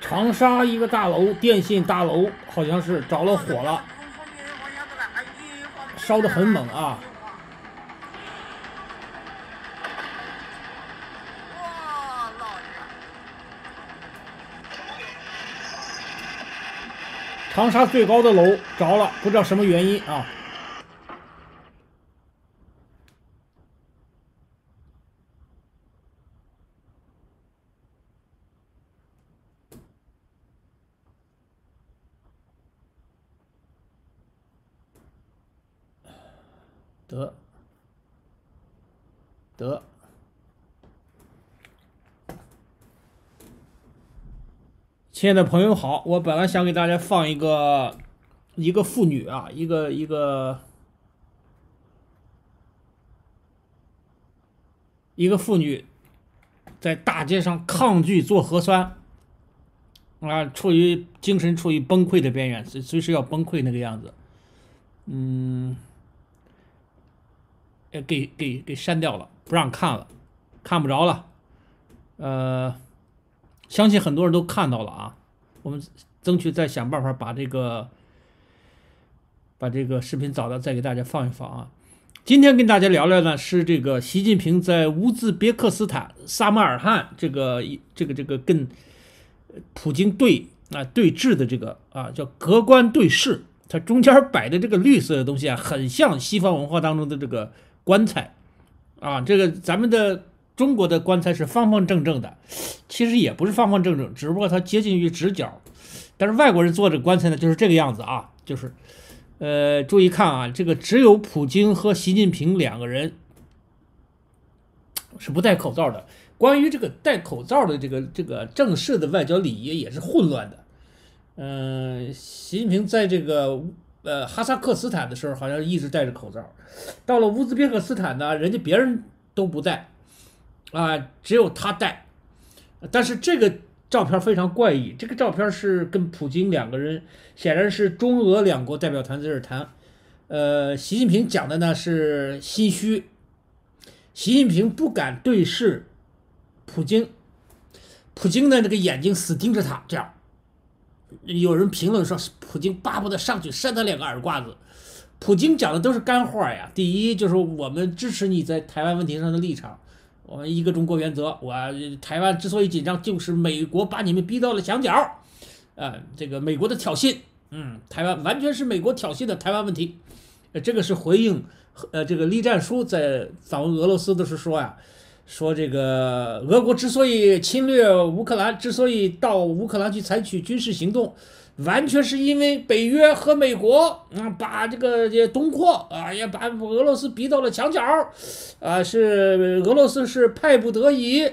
长沙一个大楼，电信大楼，好像是着了火了，烧的很猛啊！长沙最高的楼着了，不知道什么原因啊！亲爱的朋友好，我本来想给大家放一个一个妇女啊，一个一个一个妇女在大街上抗拒做核酸，啊，处于精神处于崩溃的边缘，随随时要崩溃那个样子，嗯，给给给删掉了，不让看了，看不着了，呃。相信很多人都看到了啊，我们争取再想办法把这个把这个视频找到，再给大家放一放啊。今天跟大家聊聊呢，是这个习近平在乌兹别克斯坦萨马尔汗这个这个这个跟普京对啊对峙的这个啊叫隔关对视，它中间摆的这个绿色的东西啊，很像西方文化当中的这个棺材啊，这个咱们的。中国的棺材是方方正正的，其实也不是方方正正，只不过它接近于直角。但是外国人做的棺材呢，就是这个样子啊，就是，呃，注意看啊，这个只有普京和习近平两个人是不戴口罩的。关于这个戴口罩的这个这个正式的外交礼仪也是混乱的。嗯，习近平在这个呃哈萨克斯坦的时候好像一直戴着口罩，到了乌兹别克斯坦呢，人家别人都不戴。啊，只有他带，但是这个照片非常怪异。这个照片是跟普京两个人，显然是中俄两国代表团在这谈。呃，习近平讲的呢是心虚，习近平不敢对视普京，普京呢那个眼睛死盯着他，这样。有人评论说，普京巴不得上去扇他两个耳瓜子。普京讲的都是干话呀，第一就是我们支持你在台湾问题上的立场。我们一个中国原则，我台湾之所以紧张，就是美国把你们逼到了墙角，啊，这个美国的挑衅，嗯，台湾完全是美国挑衅的台湾问题，呃，这个是回应呃这个栗战书在访问俄罗斯的时候说呀，说这个俄国之所以侵略乌克兰，之所以到乌克兰去采取军事行动。完全是因为北约和美国啊，把这个这东扩啊，也把俄罗斯逼到了墙角啊，是俄罗斯是迫不得已，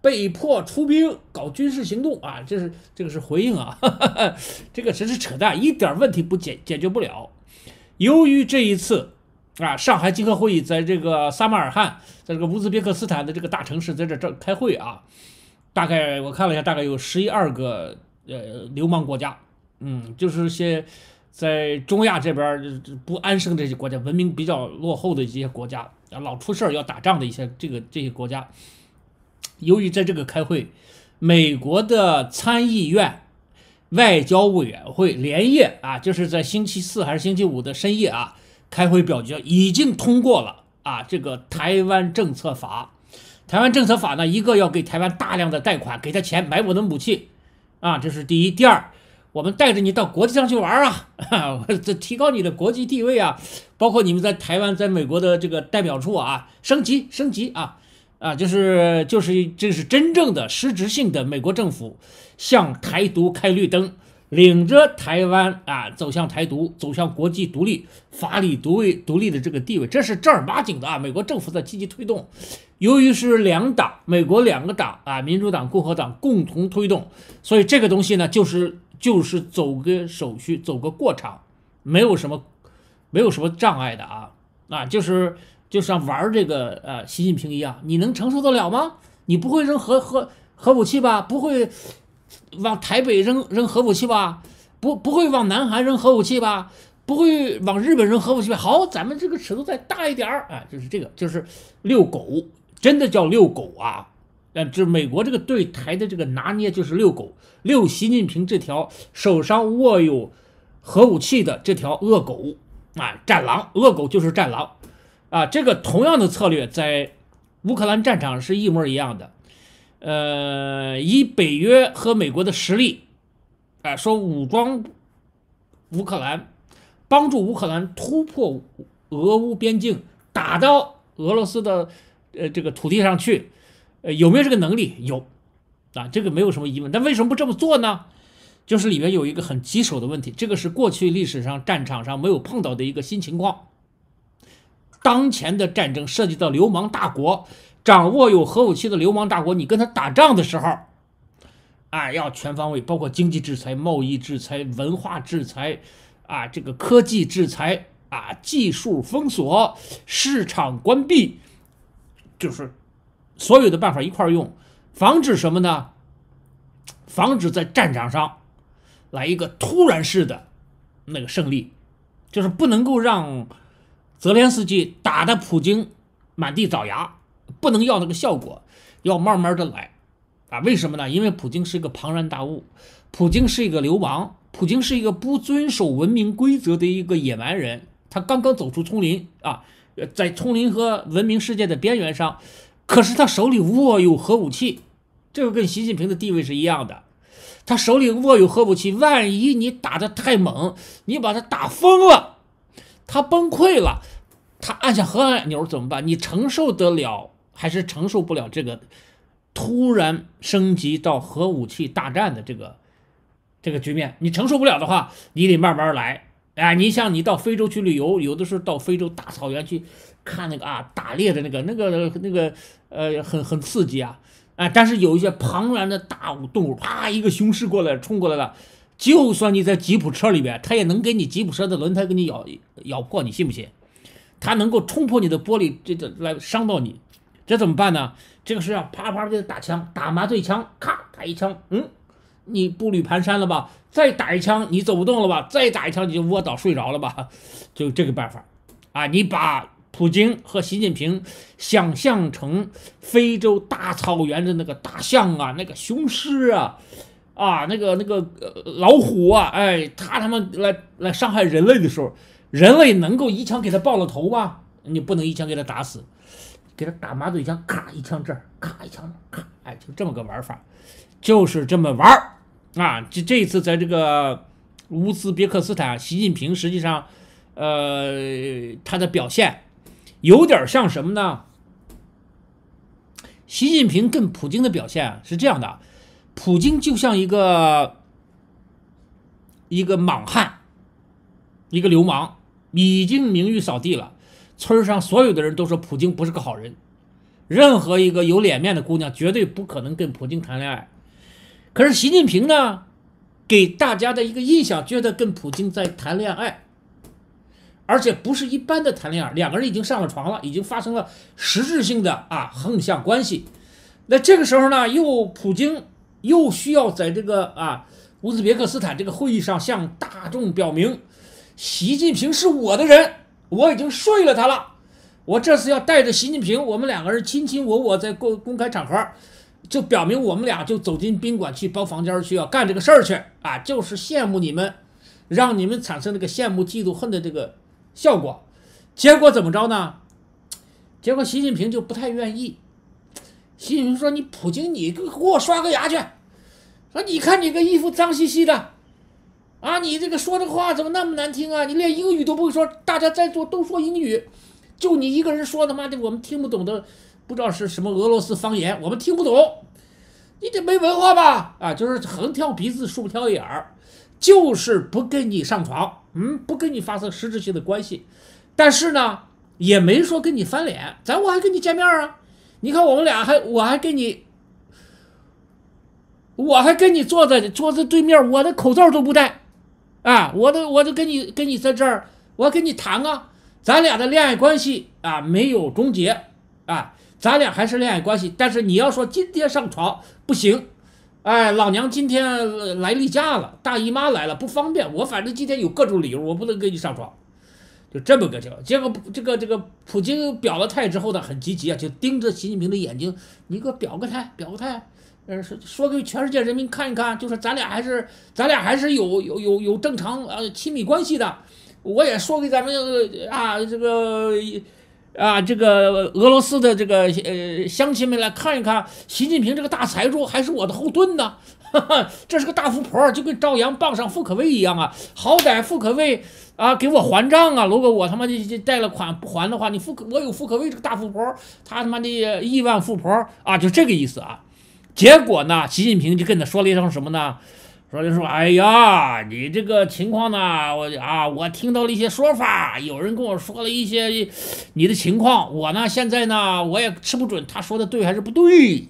被迫出兵搞军事行动啊，这是这个是回应啊，哈哈哈，这个真是扯淡，一点问题不解解决不了。由于这一次啊，上海经合会议在这个撒马尔罕，在这个乌兹别克斯坦的这个大城市在这这开会啊，大概我看了一下，大概有十一二个呃流氓国家。嗯，就是些在中亚这边不安生这些国家，文明比较落后的一些国家啊，老出事儿要打仗的一些这个这些国家。由于在这个开会，美国的参议院外交委员会连夜啊，就是在星期四还是星期五的深夜啊，开会表决已经通过了啊，这个台湾政策法。台湾政策法呢，一个要给台湾大量的贷款，给他钱买我的武器啊，这是第一，第二。我们带着你到国际上去玩啊，这提高你的国际地位啊，包括你们在台湾、在美国的这个代表处啊，升级升级啊啊，就是就是这是真正的实质性的美国政府向台独开绿灯，领着台湾啊走向台独，走向国际独立法理独立独立的这个地位，这是正儿八经的啊，美国政府在积极推动。由于是两党，美国两个党啊，民主党、共和党共同推动，所以这个东西呢，就是。就是走个手续，走个过场，没有什么，没有什么障碍的啊啊，就是就像玩这个呃习近平一样，你能承受得了吗？你不会扔核核核武器吧？不会往台北扔扔核武器吧？不不会往南韩扔核武器吧？不会往日本扔核武器吧？好，咱们这个尺度再大一点儿，就是这个就是遛狗，真的叫遛狗啊。这美国这个对台的这个拿捏就是遛狗，遛习近平这条手上握有核武器的这条恶狗啊，战狼恶狗就是战狼啊！这个同样的策略在乌克兰战场是一模一样的。呃，以北约和美国的实力，啊，说武装乌克兰，帮助乌克兰突破俄乌边境，打到俄罗斯的呃这个土地上去。有没有这个能力？有，啊，这个没有什么疑问。但为什么不这么做呢？就是里面有一个很棘手的问题，这个是过去历史上战场上没有碰到的一个新情况。当前的战争涉及到流氓大国，掌握有核武器的流氓大国，你跟他打仗的时候，啊，要全方位，包括经济制裁、贸易制裁、文化制裁，啊，这个科技制裁，啊，技术封锁、市场关闭，就是。所有的办法一块用，防止什么呢？防止在战场上来一个突然式的那个胜利，就是不能够让泽连斯基打的普京满地找牙，不能要那个效果，要慢慢的来啊！为什么呢？因为普京是一个庞然大物，普京是一个流氓，普京是一个不遵守文明规则的一个野蛮人，他刚刚走出丛林啊，在丛林和文明世界的边缘上。可是他手里握有核武器，这个跟习近平的地位是一样的。他手里握有核武器，万一你打得太猛，你把他打疯了，他崩溃了，他按下核按钮怎么办？你承受得了还是承受不了这个突然升级到核武器大战的这个这个局面？你承受不了的话，你得慢慢来。哎，你像你到非洲去旅游，有的时候到非洲大草原去。看那个啊，打猎的那个、那个、那个，呃，很很刺激啊，啊，但是有一些庞然的大物动物，啪，一个雄狮过来冲过来了，就算你在吉普车里边，它也能给你吉普车的轮胎给你咬咬破，你信不信？它能够冲破你的玻璃，这来伤到你，这怎么办呢？这个是要啪啪，就打枪，打麻醉枪，咔，打一枪，嗯，你步履蹒跚了吧？再打一枪，你走不动了吧？再打一枪，你就卧倒睡着了吧？就这个办法，啊，你把。普京和习近平想象成非洲大草原的那个大象啊，那个雄狮啊，啊，那个那个老虎啊，哎，他他妈来来伤害人类的时候，人类能够一枪给他爆了头吗？你不能一枪给他打死，给他打麻醉枪，咔一枪这儿，咔一枪那，咔，哎，就这么个玩法，就是这么玩儿啊。这这一次在这个乌兹别克斯坦，习近平实际上，呃，他的表现。有点像什么呢？习近平跟普京的表现是这样的：，普京就像一个一个莽汉，一个流氓，已经名誉扫地了。村上所有的人都说普京不是个好人，任何一个有脸面的姑娘绝对不可能跟普京谈恋爱。可是习近平呢，给大家的一个印象，觉得跟普京在谈恋爱。而且不是一般的谈恋爱，两个人已经上了床了，已经发生了实质性的啊横向关系。那这个时候呢，又普京又需要在这个啊乌兹别克斯坦这个会议上向大众表明，习近平是我的人，我已经睡了他了。我这次要带着习近平，我们两个人亲亲我我，在公公开场合就表明我们俩就走进宾馆去包房间去，要干这个事儿去啊！就是羡慕你们，让你们产生这个羡慕、嫉妒、恨的这个。效果，结果怎么着呢？结果习近平就不太愿意。习近平说：“你普京，你给我刷个牙去。说你看你个衣服脏兮兮的，啊，你这个说这话怎么那么难听啊？你连英语都不会说，大家在座都说英语，就你一个人说他妈的我们听不懂的，不知道是什么俄罗斯方言，我们听不懂。你这没文化吧？啊，就是横挑鼻子竖挑眼儿，就是不跟你上床。”嗯，不跟你发生实质性的关系，但是呢，也没说跟你翻脸，咱我还跟你见面啊。你看我们俩还，我还跟你，我还跟你坐在桌子对面，我的口罩都不戴，啊，我都我都跟你跟你在这儿，我跟你谈啊，咱俩的恋爱关系啊没有终结，啊，咱俩还是恋爱关系，但是你要说今天上床不行。哎，老娘今天来例假了，大姨妈来了不方便，我反正今天有各种理由，我不能跟你上床，就这么个结。结果这个这个普京表了态之后呢，很积极啊，就盯着习近平的眼睛，你给我表个态，表个态，呃，说说给全世界人民看一看，就是咱俩还是咱俩还是有有有有正常呃亲密关系的，我也说给咱们啊这个。啊，这个俄罗斯的这个呃乡亲们来看一看，习近平这个大财主还是我的后盾呢，哈哈，这是个大富婆，就跟朝阳傍上富可畏一样啊，好歹富可畏啊给我还账啊，如果我他妈的贷了款不还的话，你富可我有富可畏这个大富婆，他他妈的亿万富婆啊，就这个意思啊，结果呢，习近平就跟他说了一声什么呢？说就说，哎呀，你这个情况呢，我啊，我听到了一些说法，有人跟我说了一些你的情况，我呢，现在呢，我也吃不准他说的对还是不对，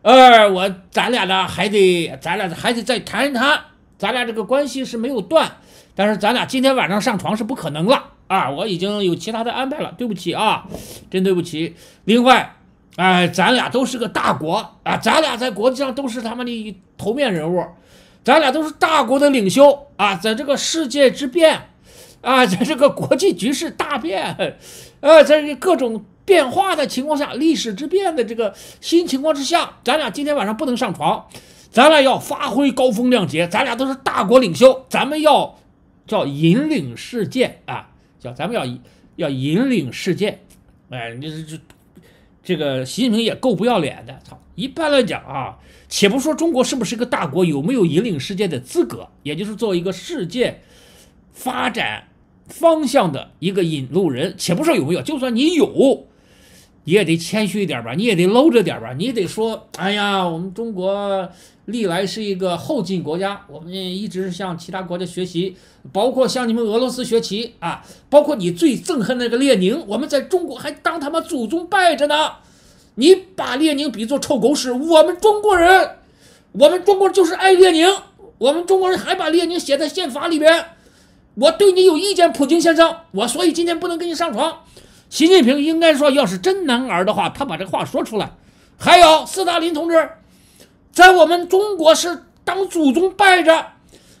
呃，我咱俩呢还得，咱俩还得再谈一谈，咱俩这个关系是没有断，但是咱俩今天晚上上床是不可能了啊，我已经有其他的安排了，对不起啊，真对不起，另外，哎，咱俩都是个大国啊，咱俩在国际上都是他妈的头面人物。咱俩都是大国的领袖啊，在这个世界之变，啊，在这个国际局势大变，呃，在各种变化的情况下，历史之变的这个新情况之下，咱俩今天晚上不能上床，咱俩要发挥高风亮节，咱俩都是大国领袖，咱们要叫引领世界啊，叫咱们要要引领世界，哎，你这。这个习近平也够不要脸的，操！一般来讲啊，且不说中国是不是一个大国，有没有引领世界的资格，也就是做一个世界发展方向的一个引路人，且不说有没有，就算你有。你也得谦虚一点吧，你也得搂着点吧，你也得说，哎呀，我们中国历来是一个后进国家，我们一直是向其他国家学习，包括向你们俄罗斯学习啊，包括你最憎恨那个列宁，我们在中国还当他妈祖宗拜着呢。你把列宁比作臭狗屎，我们中国人，我们中国人就是爱列宁，我们中国人还把列宁写在宪法里边。我对你有意见，普京先生，我所以今天不能跟你上床。习近平应该说，要是真男儿的话，他把这话说出来。还有斯大林同志，在我们中国是当祖宗拜着，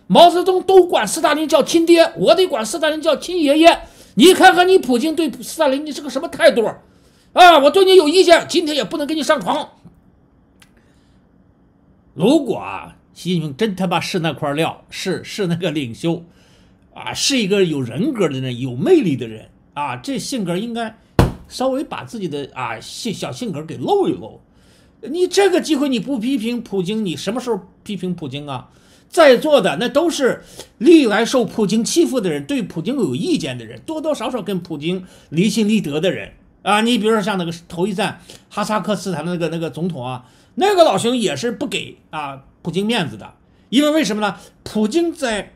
毛泽东都管斯大林叫亲爹，我得管斯大林叫亲爷爷。你看看你，普京对斯大林你是个什么态度啊？我对你有意见，今天也不能跟你上床。如果啊，习近平真他妈是那块料，是是那个领袖啊，是一个有人格的人，有魅力的人。啊，这性格应该稍微把自己的啊性小性格给露一露。你这个机会你不批评普京，你什么时候批评普京啊？在座的那都是历来受普京欺负的人，对普京有意见的人，多多少少跟普京离心离德的人啊。你比如说像那个头一站哈萨克斯坦的那个那个总统啊，那个老兄也是不给啊普京面子的，因为为什么呢？普京在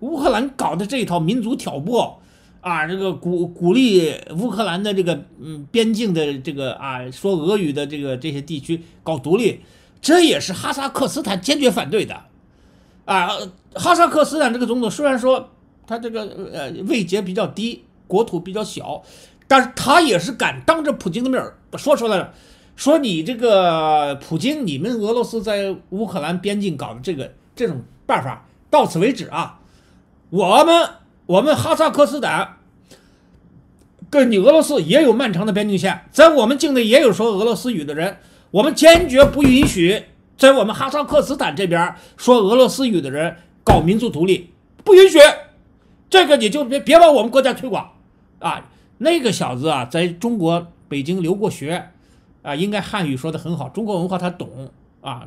乌克兰搞的这一套民族挑拨。啊，这个鼓鼓励乌克兰的这个嗯边境的这个啊说俄语的这个这些地区搞独立，这也是哈萨克斯坦坚决反对的，啊，哈萨克斯坦这个总统虽然说他这个呃位阶比较低，国土比较小，但是他也是敢当着普京的面儿说出来，说你这个普京，你们俄罗斯在乌克兰边境搞的这个这种办法到此为止啊，我们。我们哈萨克斯坦跟你俄罗斯也有漫长的边境线，在我们境内也有说俄罗斯语的人，我们坚决不允许在我们哈萨克斯坦这边说俄罗斯语的人搞民族独立，不允许。这个你就别别往我们国家推广啊！那个小子啊，在中国北京留过学啊，应该汉语说的很好，中国文化他懂啊，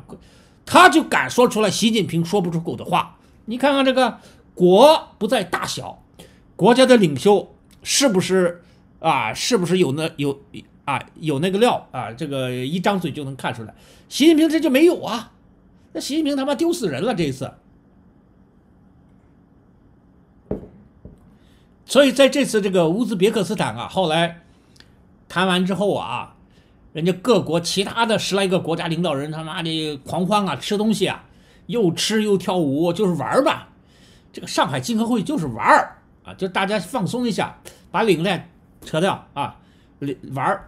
他就敢说出来习近平说不出口的话。你看看这个。国不在大小，国家的领袖是不是啊？是不是有那有啊？有那个料啊？这个一张嘴就能看出来。习近平这就没有啊，那习近平他妈丢死人了这一次。所以在这次这个乌兹别克斯坦啊，后来谈完之后啊，人家各国其他的十来个国家领导人他妈的狂欢啊，吃东西啊，又吃又跳舞，就是玩吧。这个上海金科会就是玩儿啊，就大家放松一下，把领带扯掉啊，玩儿。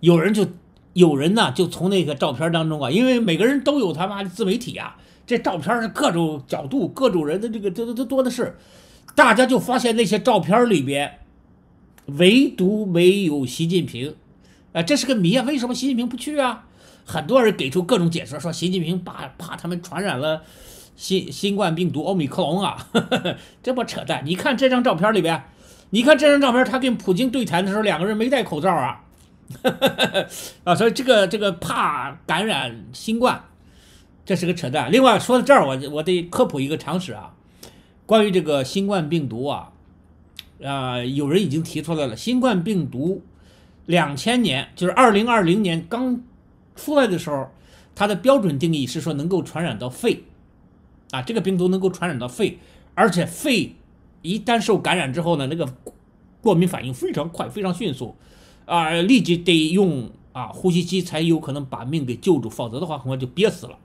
有人就有人呢，就从那个照片当中啊，因为每个人都有他妈的自媒体啊，这照片是各种角度、各种人的这个这都都多的是。大家就发现那些照片里边，唯独没有习近平。啊，这是个谜，啊，为什么习近平不去啊？很多人给出各种解释，说习近平怕怕他们传染了。新新冠病毒奥密克戎啊，这不扯淡！你看这张照片里边，你看这张照片，他跟普京对谈的时候，两个人没戴口罩啊，啊，所以这个这个怕感染新冠，这是个扯淡。另外说到这儿，我我得科普一个常识啊，关于这个新冠病毒啊，啊，有人已经提出来了，新冠病毒两千年，就是二零二零年刚出来的时候，它的标准定义是说能够传染到肺。啊，这个病毒能够传染到肺，而且肺一旦受感染之后呢，那个过敏反应非常快，非常迅速，啊，立即得用啊呼吸机才有可能把命给救住，否则的话很快就憋死了。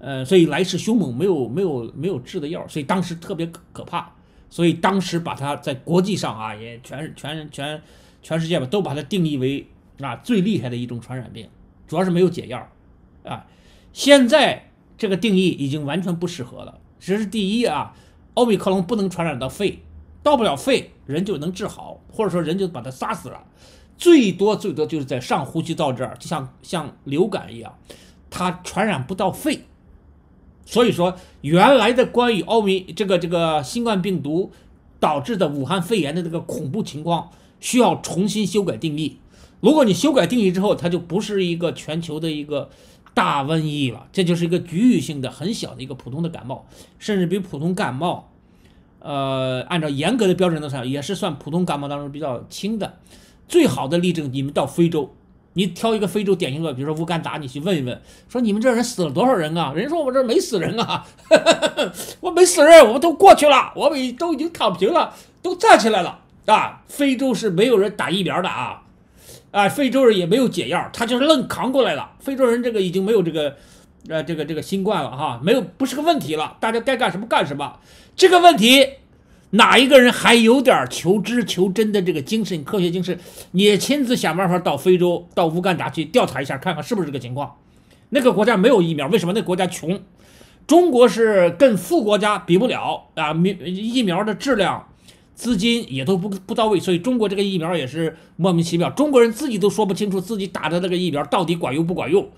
呃，所以来势凶猛，没有没有没有治的药，所以当时特别可怕，所以当时把它在国际上啊也全全全全世界吧都把它定义为啊最厉害的一种传染病，主要是没有解药啊。现在。这个定义已经完全不适合了。这是第一啊，奥密克戎不能传染到肺，到不了肺，人就能治好，或者说人就把它杀死了，最多最多就是在上呼吸道这儿，就像像流感一样，它传染不到肺。所以说，原来的关于奥密这个这个新冠病毒导致的武汉肺炎的这个恐怖情况，需要重新修改定义。如果你修改定义之后，它就不是一个全球的一个。大瘟疫了，这就是一个局域性的、很小的一个普通的感冒，甚至比普通感冒，呃，按照严格的标准来算，也是算普通感冒当中比较轻的。最好的例证，你们到非洲，你挑一个非洲典型的，比如说乌干达，你去问一问，说你们这人死了多少人啊？人说我们这没死人啊，我没死人，我们都过去了，我们都已经躺平了，都站起来了啊！非洲是没有人打疫苗的啊。啊，非洲人也没有解药，他就是愣扛过来了。非洲人这个已经没有这个，呃，这个这个新冠了哈，没有不是个问题了。大家该干什么干什么。这个问题，哪一个人还有点求知求真的这个精神、科学精神？你亲自想办法到非洲、到乌干达去调查一下，看看是不是这个情况。那个国家没有疫苗，为什么那国家穷？中国是跟富国家比不了啊，疫苗的质量。资金也都不不到位，所以中国这个疫苗也是莫名其妙。中国人自己都说不清楚自己打的那个疫苗到底管用不管用，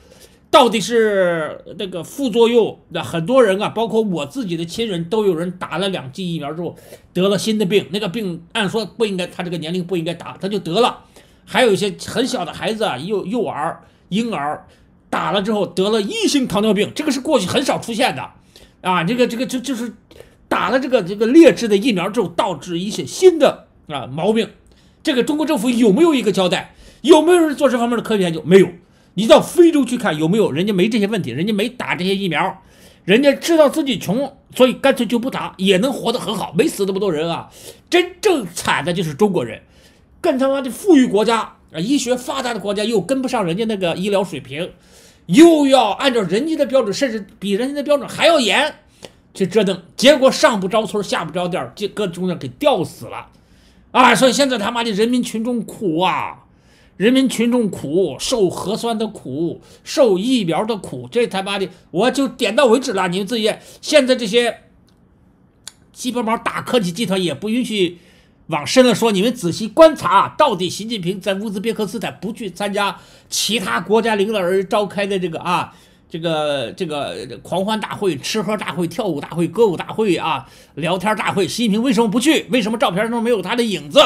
到底是那个副作用。那很多人啊，包括我自己的亲人都有人打了两剂疫苗之后得了新的病。那个病按说不应该，他这个年龄不应该打，他就得了。还有一些很小的孩子啊，幼幼儿、婴儿打了之后得了一型糖尿病，这个是过去很少出现的啊。这个这个就就是。打了这个这个劣质的疫苗之后，导致一些新的啊毛病，这个中国政府有没有一个交代？有没有人做这方面的科学研究？没有。你到非洲去看有没有人家没这些问题，人家没打这些疫苗，人家知道自己穷，所以干脆就不打，也能活得很好，没死那么多人啊。真正惨的就是中国人，更他妈的富裕国家啊，医学发达的国家又跟不上人家那个医疗水平，又要按照人家的标准，甚至比人家的标准还要严。去折腾，结果上不着村下不着店就搁中间给吊死了，啊！所以现在他妈的人民群众苦啊，人民群众苦，受核酸的苦，受疫苗的苦，这他妈的我就点到为止了。你们自己现在这些鸡巴毛大科技集团也不允许往深了说，你们仔细观察，到底习近平在乌兹别克斯坦不去参加其他国家领导人召开的这个啊？这个这个狂欢大会、吃喝大会、跳舞大会、歌舞大会啊，聊天大会，习近平为什么不去？为什么照片中没有他的影子？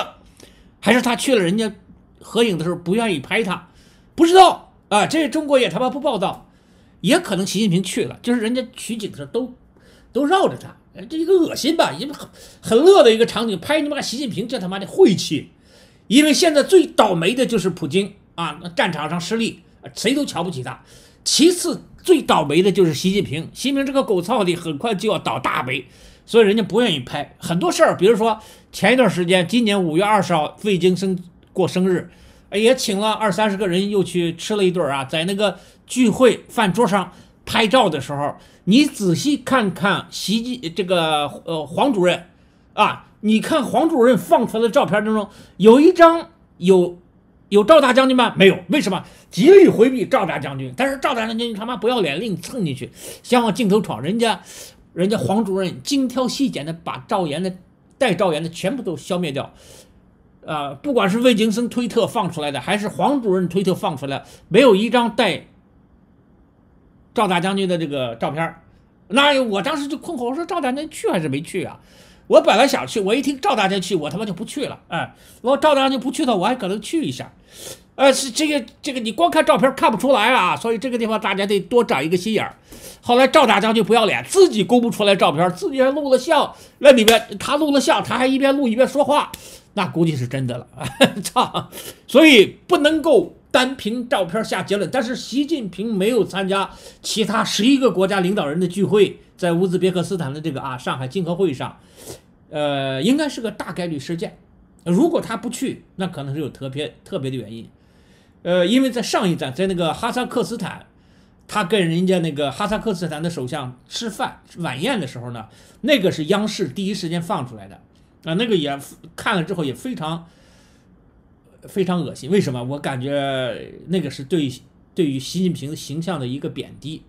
还是他去了，人家合影的时候不愿意拍他？不知道啊，这中国也他妈不报道，也可能习近平去了，就是人家取景的时候都都绕着他，这一个恶心吧，一个很很乐的一个场景，拍你妈习近平这他妈的晦气，因为现在最倒霉的就是普京啊，战场上失利，谁都瞧不起他。其次，最倒霉的就是习近平。习近平这个狗操的，很快就要倒大霉，所以人家不愿意拍很多事儿。比如说，前一段时间，今年五月二十号，费京生过生日，也请了二三十个人，又去吃了一顿啊。在那个聚会饭桌上拍照的时候，你仔细看看，习近这个呃黄主任啊，你看黄主任放出来的照片当中有一张有。有赵大将军吗？没有，为什么极力回避赵大将军？但是赵大将军他妈不要脸，另蹭进去，想往镜头闯。人家，人家黄主任精挑细拣的把赵岩的带赵岩的全部都消灭掉，啊，不管是魏京森推特放出来的，还是黄主任推特放出来，没有一张带赵大将军的这个照片那我当时就困惑，我说赵大将军去还是没去啊？我本来想去，我一听赵大将军，我他妈就不去了。哎，我赵大将军不去的，我还可能去一下。呃，是这个这个，你光看照片看不出来啊，所以这个地方大家得多长一个心眼儿。后来赵大将军不要脸，自己公布出来照片，自己还录了像。那里面他录了像，他还一边录一边说话，那估计是真的了。操！所以不能够单凭照片下结论。但是习近平没有参加其他十一个国家领导人的聚会。在乌兹别克斯坦的这个啊上海金合会上，呃，应该是个大概率事件。如果他不去，那可能是有特别特别的原因。呃，因为在上一站，在那个哈萨克斯坦，他跟人家那个哈萨克斯坦的首相吃饭晚宴的时候呢，那个是央视第一时间放出来的。啊，那个也看了之后也非常非常恶心。为什么？我感觉那个是对对于习近平形象的一个贬低。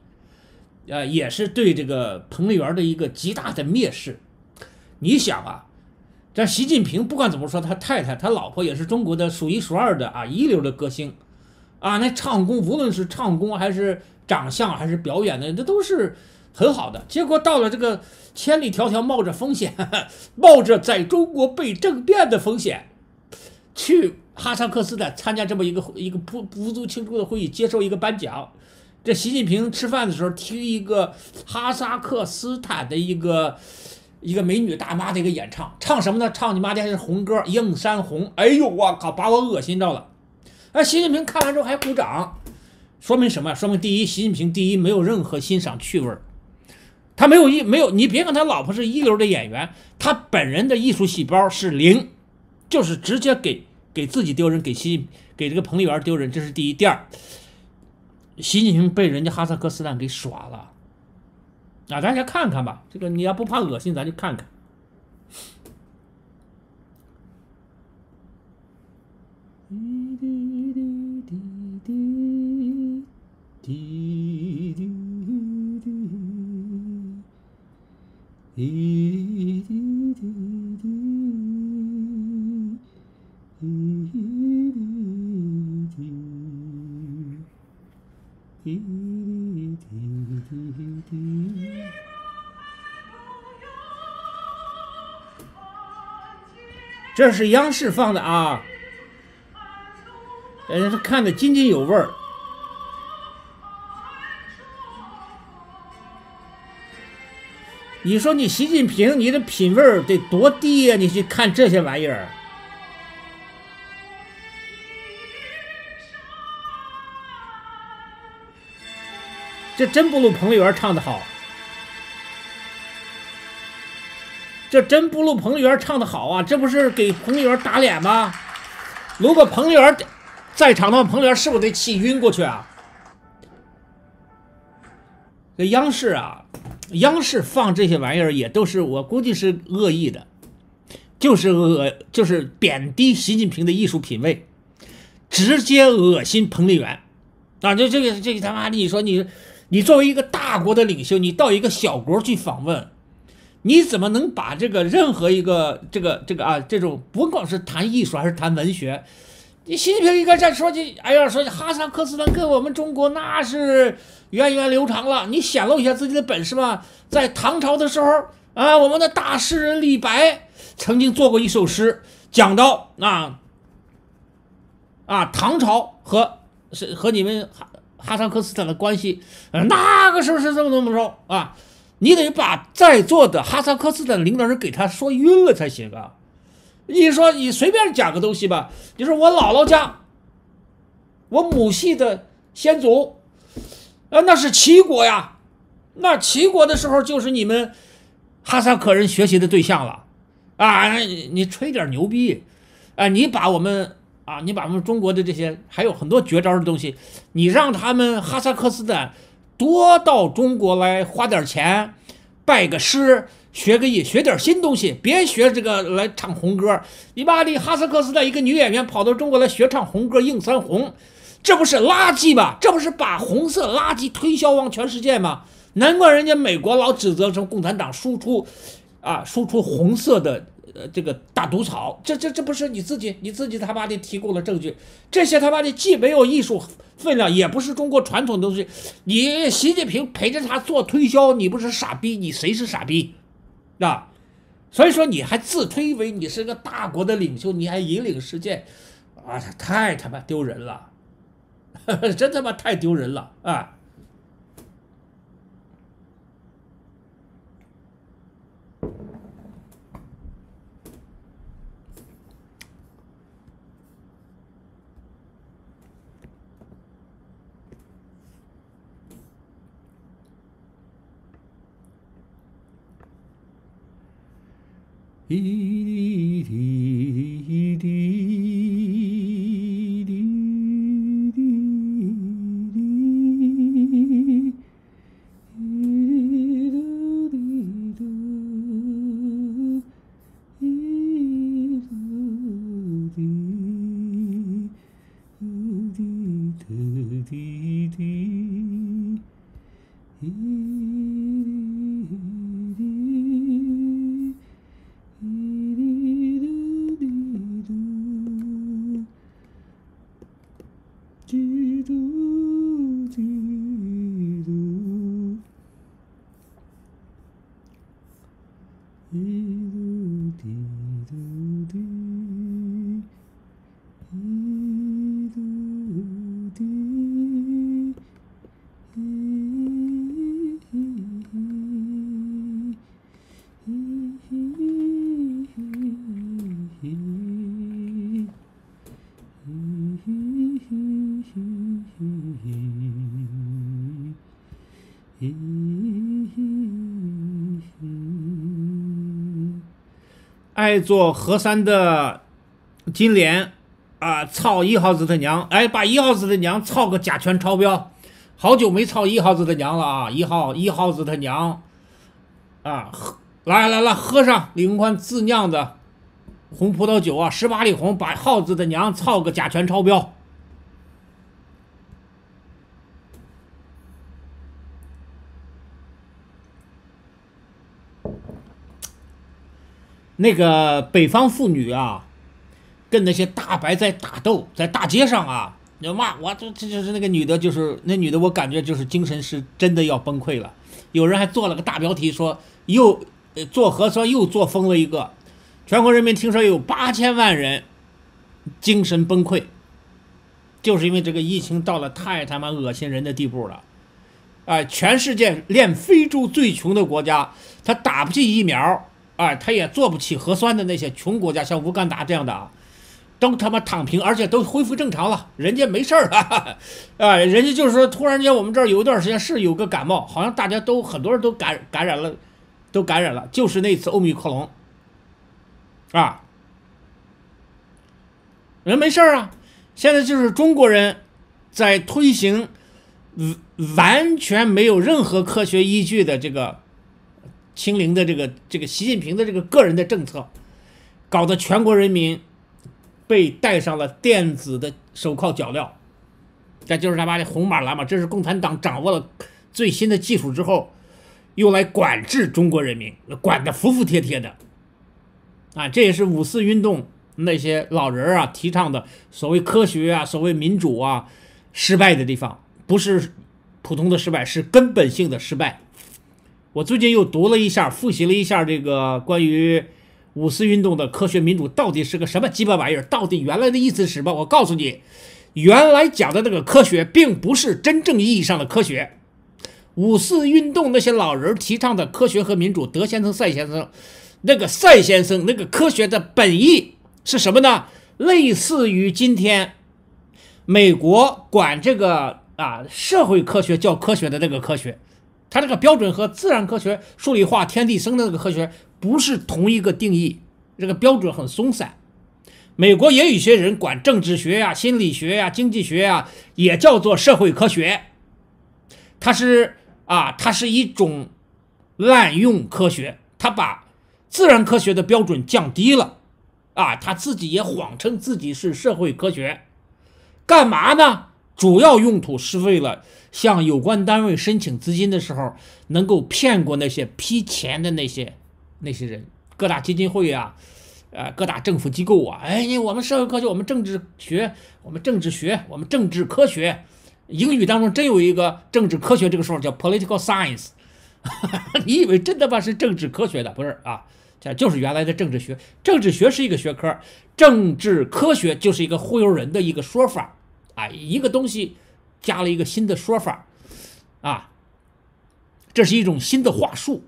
呃，也是对这个彭丽媛的一个极大的蔑视。你想啊，这习近平不管怎么说，他太太、他老婆也是中国的数一数二的啊，一流的歌星啊，那唱功，无论是唱功还是长相还是表演的，这都是很好的。结果到了这个千里迢迢冒着风险，冒着在中国被政变的风险，去哈萨克斯坦参加这么一个一个不不足轻重的会议，接受一个颁奖。这习近平吃饭的时候听一个哈萨克斯坦的一个一个美女大妈的一个演唱，唱什么呢？唱你妈的是红歌《映山红》。哎呦我靠，把我恶心到了！哎，习近平看完之后还鼓掌，说明什么？说明第一，习近平第一没有任何欣赏趣味他没有一没有你别看他老婆是一流的演员，他本人的艺术细胞是零，就是直接给给自己丢人，给习给这个彭丽媛丢人，这是第一。第二。习近平被人家哈萨克斯坦给耍了，啊，大家看看吧，这个你要不怕恶心，咱就看看。这是央视放的啊，人家看的津津有味儿。你说你习近平，你的品味儿得多低呀？你去看这些玩意儿。这真不如彭丽媛唱的好，这真不如彭丽媛唱的好啊！这不是给彭丽媛打脸吗？如果彭丽媛在场的话，彭丽媛是不是得气晕过去啊？这央视啊，央视放这些玩意儿也都是我估计是恶意的，就是恶，就是贬低习近平的艺术品味，直接恶心彭丽媛啊！就这个，这个他妈的，你说你。你作为一个大国的领袖，你到一个小国去访问，你怎么能把这个任何一个这个这个啊这种不管是谈艺术还是谈文学，你习近平应该在说句哎呀说哈萨克斯坦跟我们中国那是源远流长了，你显露一下自己的本事嘛，在唐朝的时候啊，我们的大诗人李白曾经做过一首诗，讲到啊啊唐朝和是和你们。哈萨克斯坦的关系，呃，那个时候是这么这么着啊，你得把在座的哈萨克斯坦领导人给他说晕了才行啊！你说你随便讲个东西吧，你说我姥姥家，我母系的先祖，啊，那是齐国呀，那齐国的时候就是你们哈萨克人学习的对象了，啊，你吹点牛逼，啊，你把我们。啊！你把我们中国的这些还有很多绝招的东西，你让他们哈萨克斯坦多到中国来花点钱，拜个师，学个艺，学点新东西，别学这个来唱红歌。你把你哈萨克斯坦一个女演员跑到中国来学唱红歌《映山红》，这不是垃圾吗？这不是把红色垃圾推销往全世界吗？难怪人家美国老指责成共产党输出，啊，输出红色的。呃，这个大毒草，这这这不是你自己你自己他妈的提供了证据，这些他妈的既没有艺术分量，也不是中国传统的东西，你习近平陪着他做推销，你不是傻逼，你谁是傻逼？啊，所以说你还自吹为你是个大国的领袖，你还引领世界，啊，太他妈丢人了，真他妈太丢人了啊！He, dee dee dee. he. 在做河山的金莲啊，操一号子他娘！哎，把一号子他娘操个甲醛超标！好久没操一号子他娘了啊！一号一号子他娘啊，喝来来来，喝上李文宽自酿的红葡萄酒啊，十八里红，把耗子的娘操个甲醛超标！那个北方妇女啊，跟那些大白在打斗，在大街上啊，你骂我这这就是那个女的，就是那女的，我感觉就是精神是真的要崩溃了。有人还做了个大标题，说又做核酸又做疯了一个，全国人民听说有八千万人精神崩溃，就是因为这个疫情到了太他妈恶心人的地步了。哎，全世界连非洲最穷的国家他打不起疫苗。啊，他也做不起核酸的那些穷国家，像乌干达这样的啊，都他妈躺平，而且都恢复正常了，人家没事儿了。啊，人家就是说，突然间我们这儿有一段时间是有个感冒，好像大家都很多人都感感染了，都感染了，就是那次欧米克隆。啊，人没事儿啊。现在就是中国人，在推行完全没有任何科学依据的这个。清零的这个这个习近平的这个个人的政策，搞得全国人民被戴上了电子的手铐脚镣，这就是他妈的红码蓝码。这是共产党掌握了最新的技术之后用来管制中国人民，管得服服帖帖的。啊，这也是五四运动那些老人啊提倡的所谓科学啊、所谓民主啊失败的地方，不是普通的失败，是根本性的失败。我最近又读了一下，复习了一下这个关于五四运动的科学民主到底是个什么鸡巴玩意儿？到底原来的意思是什么？我告诉你，原来讲的那个科学并不是真正意义上的科学。五四运动那些老人提倡的科学和民主，德先生、赛先生，那个赛先生那个科学的本意是什么呢？类似于今天美国管这个啊社会科学叫科学的那个科学。它这个标准和自然科学、数理化、天地生的那个科学不是同一个定义，这个标准很松散。美国也有些人管政治学呀、心理学呀、经济学呀，也叫做社会科学。它是啊，它是一种滥用科学，它把自然科学的标准降低了啊，他自己也谎称自己是社会科学，干嘛呢？主要用途是为了。向有关单位申请资金的时候，能够骗过那些批钱的那些那些人，各大基金会啊，呃，各大政府机构啊，哎，我们社会科学，我们政治学，我们政治学，我们政治科学，英语当中真有一个政治科学这个说法叫 political science，你以为真的吧是政治科学的不是啊？这就是原来的政治学，政治学是一个学科，政治科学就是一个忽悠人的一个说法啊，一个东西。加了一个新的说法，啊，这是一种新的话术。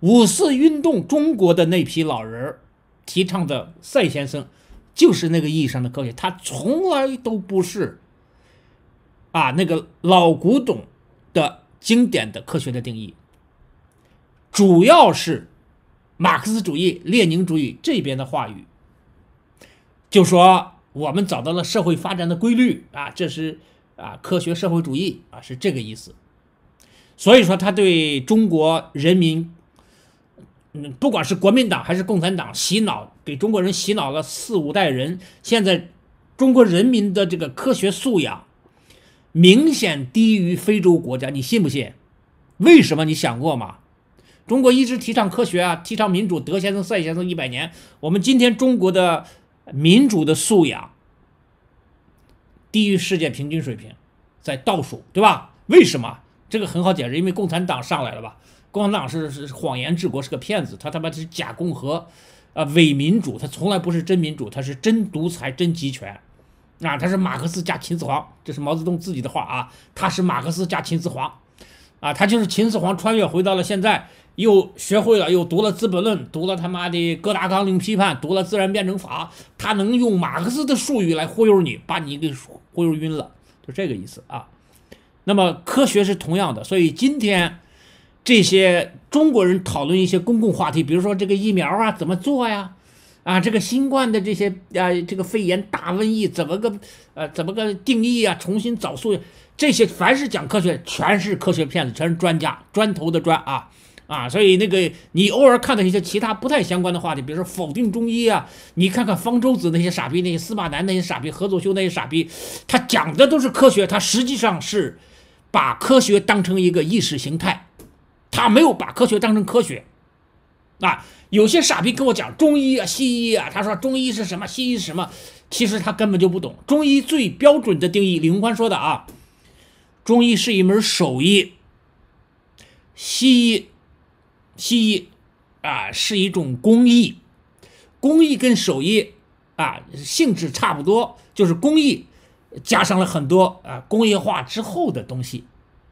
五四运动中国的那批老人提倡的赛先生，就是那个意义上的科学，他从来都不是，啊，那个老古董的经典的科学的定义，主要是马克思主义、列宁主义这边的话语，就说我们找到了社会发展的规律，啊，这是。啊，科学社会主义啊，是这个意思。所以说，他对中国人民，嗯，不管是国民党还是共产党，洗脑给中国人洗脑了四五代人。现在中国人民的这个科学素养明显低于非洲国家，你信不信？为什么？你想过吗？中国一直提倡科学啊，提倡民主。德先生、赛先生一百年，我们今天中国的民主的素养。低于世界平均水平，在倒数，对吧？为什么？这个很好解释，因为共产党上来了吧？共产党是是谎言治国，是个骗子，他他妈是假共和，啊伪民主，他从来不是真民主，他是真独裁，真集权，啊，他是马克思加秦始皇，这是毛泽东自己的话啊，他是马克思加秦始皇，啊，他就是秦始皇穿越回到了现在。又学会了，又读了《资本论》，读了他妈的《哥达纲领批判》，读了《自然辩证法》，他能用马克思的术语来忽悠你，把你给忽悠晕了，就这个意思啊。那么科学是同样的，所以今天这些中国人讨论一些公共话题，比如说这个疫苗啊怎么做呀？啊，这个新冠的这些啊，这个肺炎大瘟疫怎么个呃怎么个定义啊？重新找数，这些凡是讲科学，全是科学骗子，全是专家砖头的砖啊。啊，所以那个你偶尔看到一些其他不太相关的话题，比如说否定中医啊，你看看方舟子那些傻逼，那些司马南那些傻逼，何祖修那些傻逼，他讲的都是科学，他实际上是把科学当成一个意识形态，他没有把科学当成科学。啊，有些傻逼跟我讲中医啊、西医啊，他说中医是什么，西医是什么，其实他根本就不懂。中医最标准的定义，李林欢说的啊，中医是一门手艺，西医。西医啊是一种工艺，工艺跟手艺啊性质差不多，就是工艺加上了很多啊工业化之后的东西，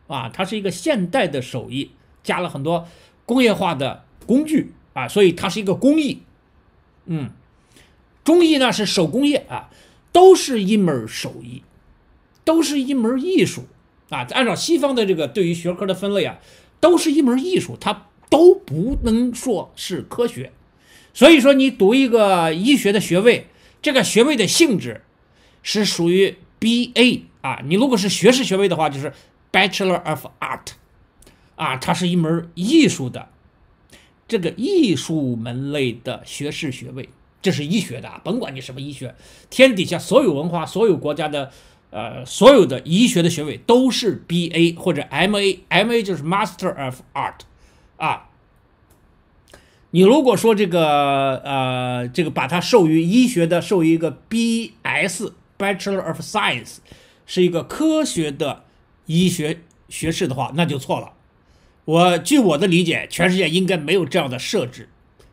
啊它是一个现代的手艺，加了很多工业化的工具啊，所以它是一个工艺。嗯，中医呢是手工业啊，都是一门手艺，都是一门艺术啊。按照西方的这个对于学科的分类啊，都是一门艺术，它。都不能说是科学，所以说你读一个医学的学位，这个学位的性质是属于 B.A. 啊，你如果是学士学位的话，就是 Bachelor of Art，啊，它是一门艺术的，这个艺术门类的学士学位，这是医学的，啊，甭管你什么医学，天底下所有文化、所有国家的，呃，所有的医学的学位都是 B.A. 或者 M.A.，M.A. 就是 Master of Art。啊，你如果说这个呃，这个把它授予医学的授予一个 B.S. Bachelor of Science，是一个科学的医学学士的话，那就错了。我据我的理解，全世界应该没有这样的设置。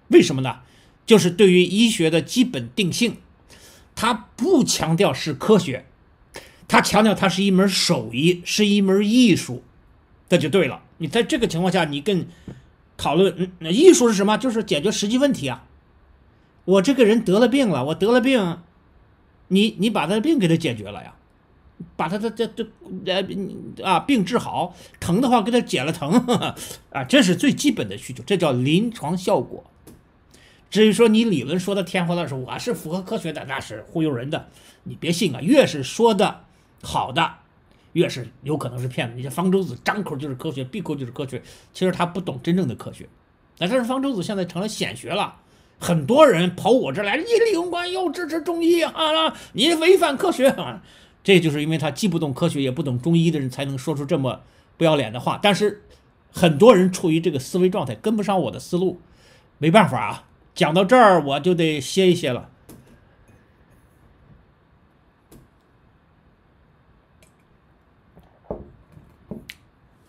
为什么呢？就是对于医学的基本定性，它不强调是科学，它强调它是一门手艺，是一门艺术，这就对了。你在这个情况下，你更。讨论，那艺术是什么？就是解决实际问题啊！我这个人得了病了，我得了病，你你把他的病给他解决了呀，把他的这这呃啊病治好，疼的话给他解了疼 啊，这是最基本的需求，这叫临床效果。至于说你理论说的天花乱坠，我是符合科学的，那是忽悠人的，你别信啊！越是说的好的。越是有可能是骗子，你像方舟子张口就是科学，闭口就是科学，其实他不懂真正的科学。那但是方舟子现在成了显学了，很多人跑我这来你李永关又支持中医啊？你违反科学？啊，这就是因为他既不懂科学也不懂中医的人才能说出这么不要脸的话。但是很多人处于这个思维状态，跟不上我的思路，没办法啊。讲到这儿，我就得歇一歇了。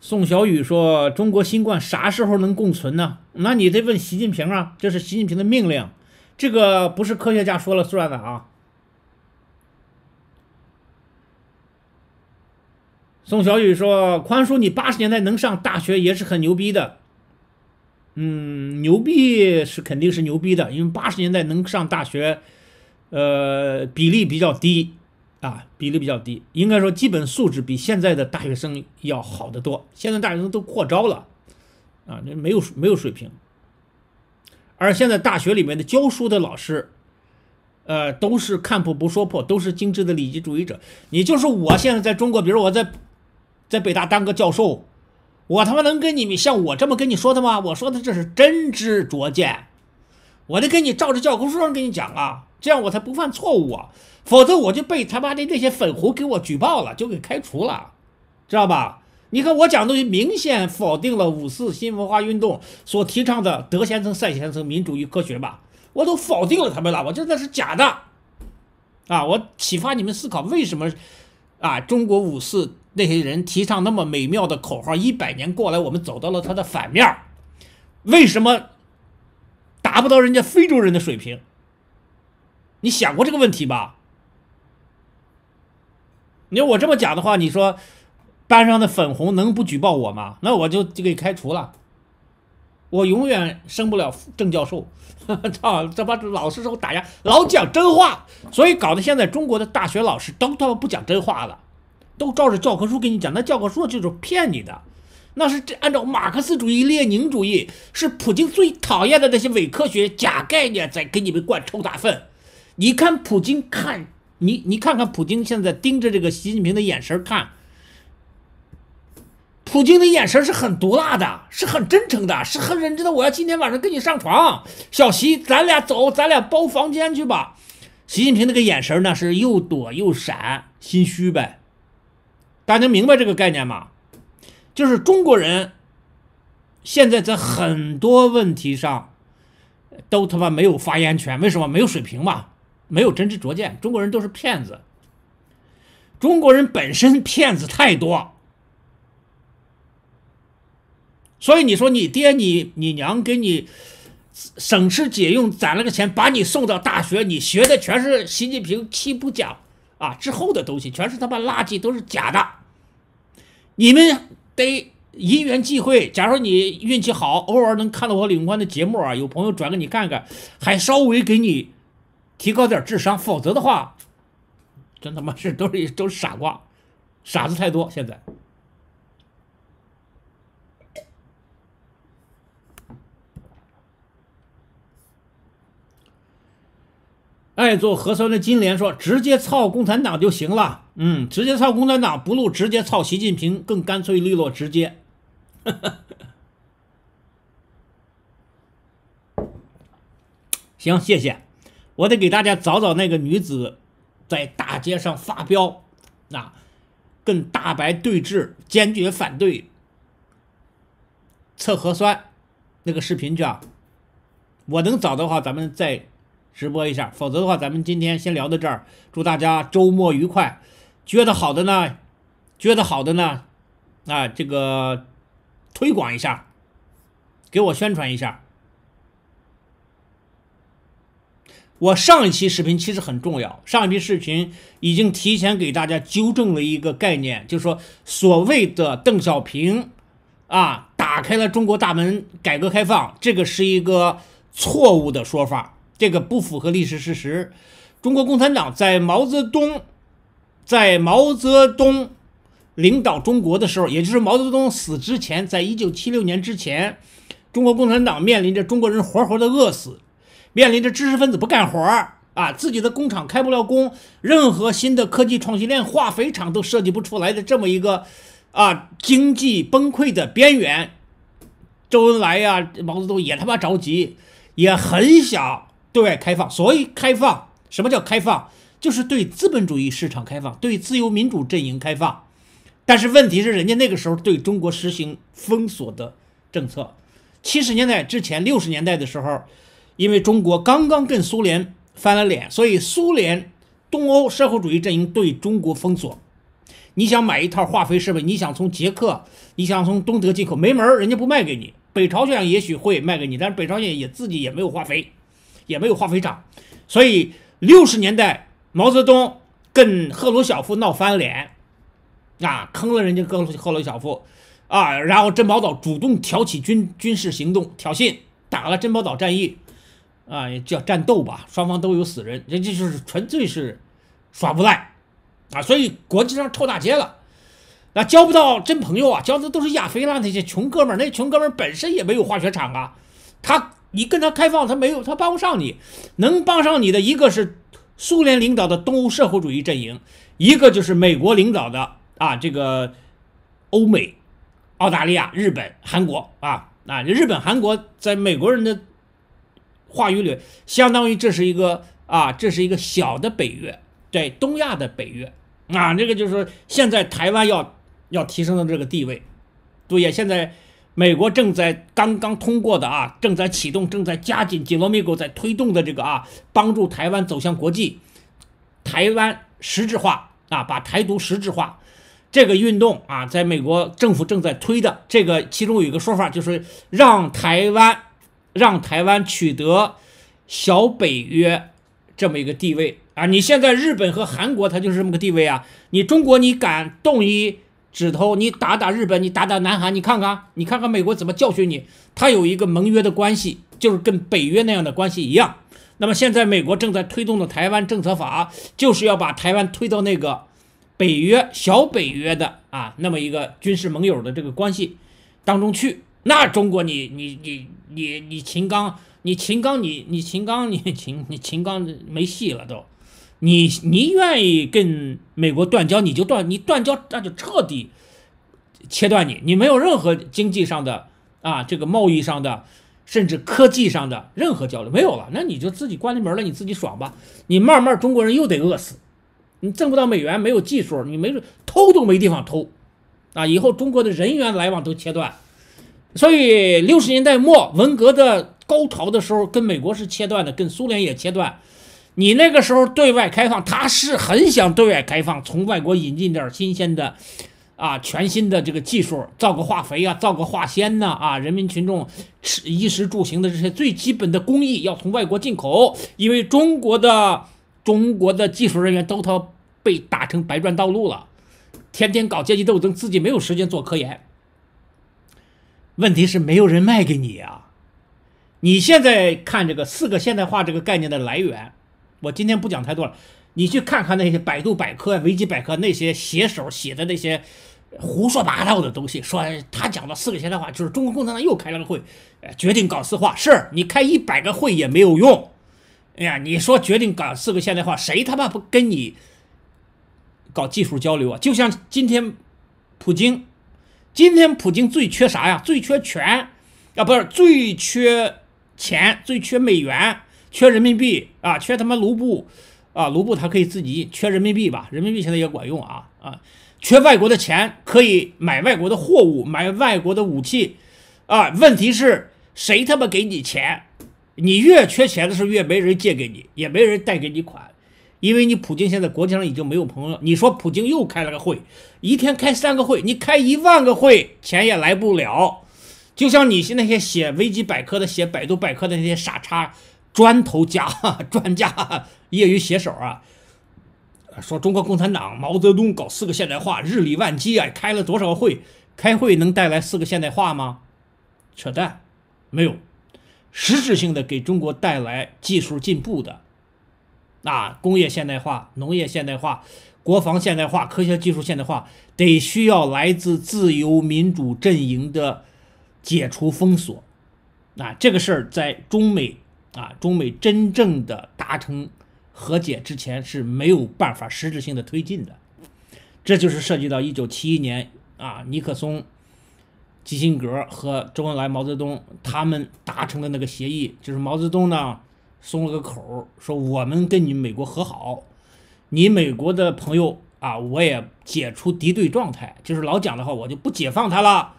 宋小雨说：“中国新冠啥时候能共存呢？那你得问习近平啊，这是习近平的命令，这个不是科学家说了算的啊。”宋小雨说：“宽叔，你八十年代能上大学也是很牛逼的，嗯，牛逼是肯定是牛逼的，因为八十年代能上大学，呃，比例比较低。”啊，比例比较低，应该说基本素质比现在的大学生要好得多。现在大学生都扩招了，啊，那没有没有水平。而现在大学里面的教书的老师，呃，都是看破不说破，都是精致的利己主义者。你就是我现在在中国，比如我在在北大当个教授，我他妈能跟你们像我这么跟你说的吗？我说的这是真知灼见。我得跟你照着教科书上跟你讲啊，这样我才不犯错误啊，否则我就被他妈的那些粉红给我举报了，就给开除了，知道吧？你看我讲东西明显否定了五四新文化运动所提倡的德先生、赛先生、民主与科学吧？我都否定了他们了，我觉得那是假的，啊！我启发你们思考，为什么啊？中国五四那些人提倡那么美妙的口号，一百年过来我们走到了它的反面，为什么？达不到人家非洲人的水平，你想过这个问题吧？你说我这么讲的话，你说班上的粉红能不举报我吗？那我就就给开除了，我永远升不了正教授。操，这帮老师都打压，老讲真话，所以搞得现在中国的大学老师都他妈不讲真话了，都照着教科书给你讲，那教科书就是骗你的。那是这按照马克思主义、列宁主义，是普京最讨厌的那些伪科学、假概念，在给你们灌臭大粪。你看普京看你，你看看普京现在盯着这个习近平的眼神看，普京的眼神是很毒辣的，是很真诚的，是很认真的。我要今天晚上跟你上床，小习，咱俩走，咱俩包房间去吧。习近平那个眼神呢，是又躲又闪，心虚呗。大家明白这个概念吗？就是中国人，现在在很多问题上都他妈没有发言权。为什么？没有水平嘛，没有真知灼见。中国人都是骗子，中国人本身骗子太多。所以你说你爹你你娘给你省吃俭用攒了个钱，把你送到大学，你学的全是习近平七不讲啊之后的东西，全是他妈垃圾，都是假的。你们。得因缘际会，假如你运气好，偶尔能看到我领洪的节目啊，有朋友转给你看看，还稍微给你提高点智商，否则的话，真他妈是都是都是傻瓜，傻子太多现在。爱做核酸的金莲说：“直接操共产党就行了。”嗯，直接操共产党不如直接操习近平更干脆利落直接。行，谢谢。我得给大家找找那个女子在大街上发飙，啊，跟大白对峙，坚决反对测核酸那个视频去啊！我能找的话，咱们再。直播一下，否则的话，咱们今天先聊到这儿。祝大家周末愉快！觉得好的呢，觉得好的呢，啊，这个推广一下，给我宣传一下。我上一期视频其实很重要，上一期视频已经提前给大家纠正了一个概念，就是说所谓的邓小平啊，打开了中国大门，改革开放，这个是一个错误的说法。这个不符合历史事实。中国共产党在毛泽东，在毛泽东领导中国的时候，也就是毛泽东死之前，在一九七六年之前，中国共产党面临着中国人活活的饿死，面临着知识分子不干活啊，自己的工厂开不了工，任何新的科技创新链，化肥厂都设计不出来的这么一个啊经济崩溃的边缘。周恩来呀，毛泽东也他妈着急，也很想。对外开放，所谓开放，什么叫开放？就是对资本主义市场开放，对自由民主阵营开放。但是问题是，人家那个时候对中国实行封锁的政策。七十年代之前，六十年代的时候，因为中国刚刚跟苏联翻了脸，所以苏联东欧社会主义阵营对中国封锁。你想买一套化肥设备，你想从捷克，你想从东德进口，没门儿，人家不卖给你。北朝鲜也许会卖给你，但是北朝鲜也自己也没有化肥。也没有化肥厂，所以六十年代毛泽东跟赫鲁晓夫闹翻脸，啊，坑了人家哥赫鲁晓夫，啊，然后珍宝岛主动挑起军军事行动挑衅，打了珍宝岛战役，啊，叫战斗吧，双方都有死人，人家就是纯粹是耍无赖，啊，所以国际上臭大街了，那交不到真朋友啊，交的都是亚非拉那些穷哥们儿，那穷哥们儿本身也没有化学厂啊，他。你跟他开放，他没有，他帮不上你。能帮上你的，一个是苏联领导的东欧社会主义阵营，一个就是美国领导的啊，这个欧美、澳大利亚、日本、韩国啊啊，日本、韩国在美国人的话语里，相当于这是一个啊，这是一个小的北约，对东亚的北约啊，那个就是现在台湾要要提升的这个地位，意啊，现在。美国正在刚刚通过的啊，正在启动，正在加紧紧锣密鼓在推动的这个啊，帮助台湾走向国际，台湾实质化啊，把台独实质化这个运动啊，在美国政府正在推的这个，其中有一个说法就是让台湾让台湾取得小北约这么一个地位啊，你现在日本和韩国它就是这么个地位啊，你中国你敢动一？指头，你打打日本，你打打南韩，你看看，你看看美国怎么教训你？他有一个盟约的关系，就是跟北约那样的关系一样。那么现在美国正在推动的台湾政策法，就是要把台湾推到那个北约、小北约的啊那么一个军事盟友的这个关系当中去。那中国，你你你你你秦刚，你秦刚，你你秦刚，你秦你秦刚没戏了都。你你愿意跟美国断交，你就断，你断交那就彻底切断你，你没有任何经济上的啊，这个贸易上的，甚至科技上的任何交流没有了，那你就自己关着门了，你自己爽吧。你慢慢中国人又得饿死，你挣不到美元，没有技术，你没偷都没地方偷，啊，以后中国的人员来往都切断。所以六十年代末文革的高潮的时候，跟美国是切断的，跟苏联也切断。你那个时候对外开放，他是很想对外开放，从外国引进点新鲜的，啊，全新的这个技术，造个化肥啊，造个化纤呐、啊，人民群众吃衣食住行的这些最基本的工艺要从外国进口，因为中国的中国的技术人员都他被打成白砖道路了，天天搞阶级斗争，自己没有时间做科研。问题是没有人卖给你啊。你现在看这个四个现代化这个概念的来源。我今天不讲太多了，你去看看那些百度百科、维基百科那些写手写的那些胡说八道的东西，说他讲的四个现代化就是中国共产党又开了个会，决定搞四化，是你开一百个会也没有用。哎呀，你说决定搞四个现代化，谁他妈不跟你搞技术交流啊？就像今天普京，今天普京最缺啥呀？最缺权啊，不是最缺钱，最缺美元。缺人民币啊，缺他妈卢布啊，卢布他可以自己印。缺人民币吧，人民币现在也管用啊啊！缺外国的钱，可以买外国的货物，买外国的武器啊。问题是谁他妈给你钱？你越缺钱的时候，越没人借给你，也没人贷给你款，因为你普京现在国际上已经没有朋友。你说普京又开了个会，一天开三个会，你开一万个会，钱也来不了。就像你那些写维基百科的、写百度百科的那些傻叉。砖头哈，专家业余写手啊，说中国共产党毛泽东搞四个现代化日理万机啊，开了多少会？开会能带来四个现代化吗？扯淡，没有实质性的给中国带来技术进步的啊，工业现代化、农业现代化、国防现代化、科学技术现代化，得需要来自自由民主阵营的解除封锁。那这个事儿在中美。啊，中美真正的达成和解之前是没有办法实质性的推进的，这就是涉及到一九七一年啊，尼克松、基辛格和周恩来、毛泽东他们达成的那个协议，就是毛泽东呢松了个口，说我们跟你美国和好，你美国的朋友啊，我也解除敌对状态，就是老蒋的话，我就不解放他了，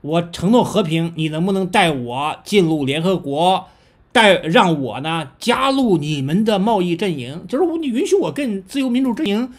我承诺和平，你能不能带我进入联合国？带让我呢加入你们的贸易阵营，就是我，你允许我跟自由民主阵营，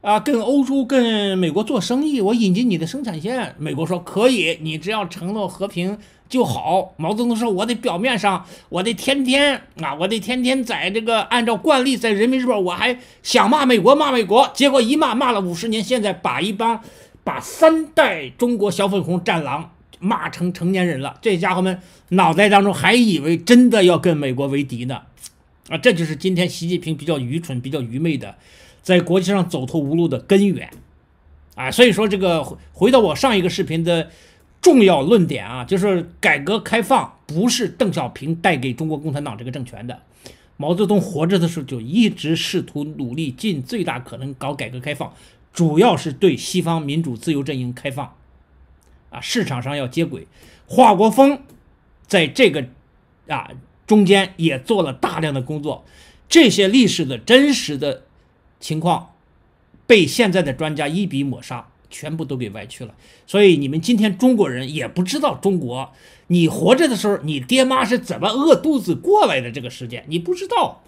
啊，跟欧洲、跟美国做生意，我引进你的生产线。美国说可以，你只要承诺和平就好。毛泽东说，我得表面上，我得天天啊，我得天天在这个按照惯例在人民日报，我还想骂美国，骂美国，结果一骂骂了五十年，现在把一帮把三代中国小粉红战狼。骂成成年人了，这家伙们脑袋当中还以为真的要跟美国为敌呢，啊，这就是今天习近平比较愚蠢、比较愚昧的，在国际上走投无路的根源，啊，所以说这个回到我上一个视频的重要论点啊，就是改革开放不是邓小平带给中国共产党这个政权的，毛泽东活着的时候就一直试图努力尽最大可能搞改革开放，主要是对西方民主自由阵营开放。市场上要接轨，华国锋在这个啊中间也做了大量的工作，这些历史的真实的情况被现在的专家一笔抹杀，全部都给歪曲了。所以你们今天中国人也不知道中国，你活着的时候，你爹妈是怎么饿肚子过来的这个事件，你不知道。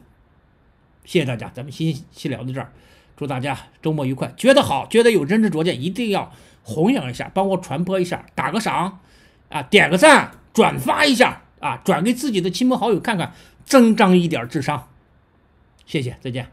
谢谢大家，咱们先先聊到这儿，祝大家周末愉快。觉得好，觉得有真知灼见，一定要。弘扬一下，帮我传播一下，打个赏，啊，点个赞，转发一下，啊，转给自己的亲朋好友看看，增长一点智商，谢谢，再见。